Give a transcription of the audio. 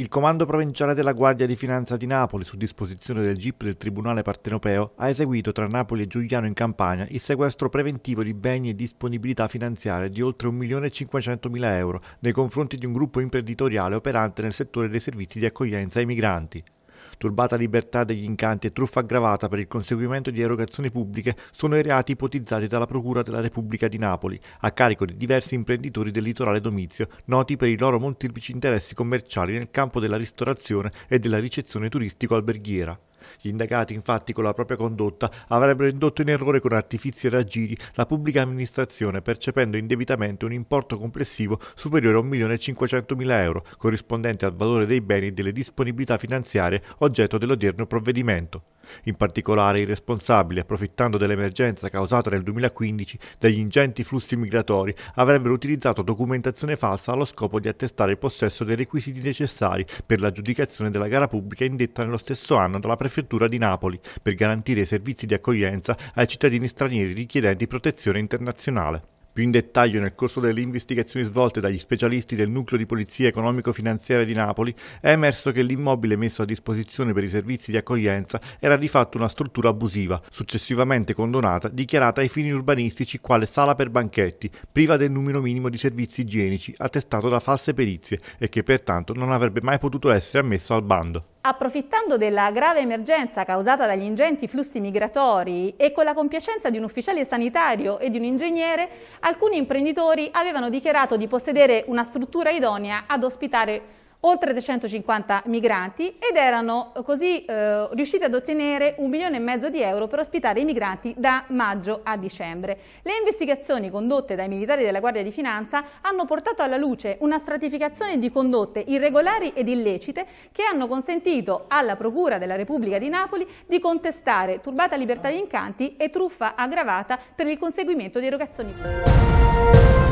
Il Comando Provinciale della Guardia di Finanza di Napoli, su disposizione del GIP del Tribunale Partenopeo, ha eseguito tra Napoli e Giuliano in Campania il sequestro preventivo di beni e disponibilità finanziarie di oltre 1.500.000 euro nei confronti di un gruppo imprenditoriale operante nel settore dei servizi di accoglienza ai migranti turbata libertà degli incanti e truffa aggravata per il conseguimento di erogazioni pubbliche sono i reati ipotizzati dalla Procura della Repubblica di Napoli, a carico di diversi imprenditori del litorale domizio, noti per i loro molteplici interessi commerciali nel campo della ristorazione e della ricezione turistico-alberghiera. Gli indagati, infatti, con la propria condotta avrebbero indotto in errore con artifizi e raggiri la pubblica amministrazione, percependo indebitamente un importo complessivo superiore a 1.500.000 euro, corrispondente al valore dei beni e delle disponibilità finanziarie oggetto dell'odierno provvedimento. In particolare i responsabili, approfittando dell'emergenza causata nel 2015 dagli ingenti flussi migratori, avrebbero utilizzato documentazione falsa allo scopo di attestare il possesso dei requisiti necessari per l'aggiudicazione della gara pubblica indetta nello stesso anno dalla Prefettura di Napoli per garantire i servizi di accoglienza ai cittadini stranieri richiedenti protezione internazionale. Più in dettaglio nel corso delle investigazioni svolte dagli specialisti del Nucleo di Polizia Economico-Finanziaria di Napoli è emerso che l'immobile messo a disposizione per i servizi di accoglienza era di fatto una struttura abusiva, successivamente condonata, dichiarata ai fini urbanistici quale sala per banchetti, priva del numero minimo di servizi igienici attestato da false perizie e che pertanto non avrebbe mai potuto essere ammesso al bando. Approfittando della grave emergenza causata dagli ingenti flussi migratori e con la compiacenza di un ufficiale sanitario e di un ingegnere, alcuni imprenditori avevano dichiarato di possedere una struttura idonea ad ospitare oltre 350 migranti ed erano eh, così eh, riusciti ad ottenere un milione e mezzo di euro per ospitare i migranti da maggio a dicembre. Le investigazioni condotte dai militari della Guardia di Finanza hanno portato alla luce una stratificazione di condotte irregolari ed illecite che hanno consentito alla Procura della Repubblica di Napoli di contestare turbata libertà di incanti e truffa aggravata per il conseguimento di erogazioni.